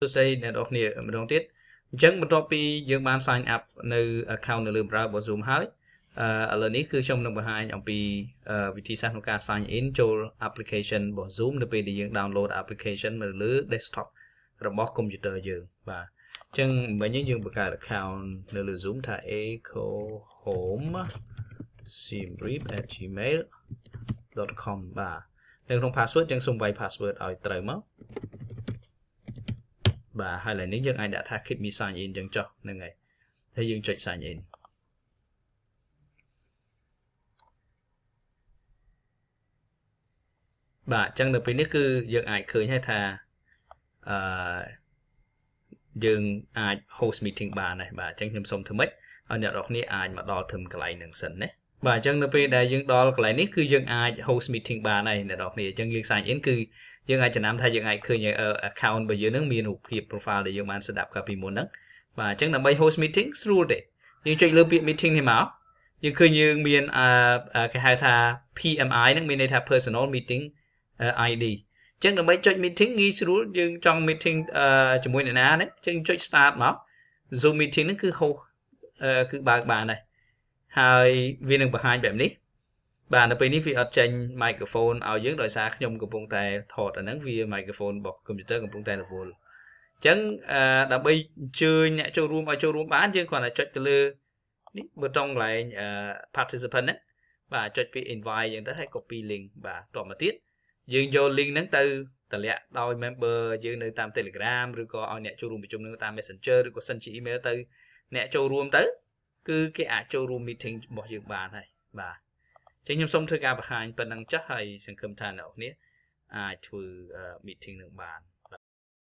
សរសេរអ្នកនរគ្នាម្ដងទៀតអញ្ចឹងបន្ទាប់ពីយើងបាន sign up នៅ account នៅលើប្រើរបស់ Zoom ហើយអឺឥឡូវនេះគឺខ្ញុំនឹងបង្ហាញអំពីវិធីសាស្ត្រក្នុងការ sign in ចូល application របស់ Zoom នៅពេលដែលយើង download application នៅលើ desktop របស់ computer យើងបាទអញ្ចឹងមិញយើងបង្កើត account នៅលើ Zoom ថា echo home simbrief@gmail.com បាទនៅក្នុង password អញ្ចឹងសូមវាយ password ឲ្យត្រូវមកបាទហើយឡើយនេះយើងអាចដាក់ថា keep me sign in ចឹងចុះហ្នឹងហើយហើយយើងចុច sign in បាទអញ្ចឹងនៅពេលនេះគឺយើងអាចឃើញហើយថាអឺយើងអាច host meeting បានដែរបាទអញ្ចឹងខ្ញុំសូមធ្វើម៉េចឲ្យអ្នកនរគ្នាអាចមកដល់ធ្វើកន្លែងនឹងសិនណាបាទអញ្ចឹងនៅពេលដែលយើងដល់កន្លែងនេះគឺយើងអាច host meeting បានហើយអ្នកនរគ្នាអញ្ចឹងយើង sign in គឺយើងអាចចំណាំថាយើងអាចឃើញ account របស់យើងនឹងមានរូបភាព profile ដែលយើងបានស្ដាប់កាលពីមុនហ្នឹងបាទអញ្ចឹងដើម្បី host meeting ស្រួលទេយើងចុចលើពាក្យ meeting នេះមកយើងឃើញយើងមានគេហៅថា PMI ហ្នឹងមានន័យថា personal meeting ID អញ្ចឹងដើម្បីចុច meeting ងាយស្រួលយើងចង់ meeting ជាមួយអ្នកណាហ្នឹងអញ្ចឹងចុច start មក Zoom meeting ហ្នឹងគឺ host គឺបើកបានដែរហើយវានឹងបង្ហាញបែបនេះ បាទនៅពេលនេះវាអត់ចេញ microphone ឲ្យយើងដោយសារខ្ញុំកំពុងតែថតអាហ្នឹងវា microphone របស់ computer កំពុងតែរវល់អញ្ចឹងដើម្បីអញ្ជើញអ្នកចូលរួមឲ្យចូលរួមបានយើងគ្រាន់តែចុចទៅលើនេះប៊ូតុងកន្លែង participant ណាបាទចុចពី invite យើងទៅហើយ copy link បាទតមកទៀតយើងយក link ហ្នឹងទៅតម្លាក់ដោយ member យើងនៅ តាម Telegram ឬក៏ឲ្យអ្នកចូលរួមប្រជុំនៅតាម Messenger ឬក៏សិនជា email ទៅអ្នកចូលរួមទៅគឺគេអាចចូលរួម meeting របស់យើងបានហើយបាទចឹងខ្ញុំសូមធ្វើការបង្ហាញប៉ុណ្ណឹងចុះហើយសង្ឃឹមថាអ្នកនរអាចធ្វើ meeting នឹងបាន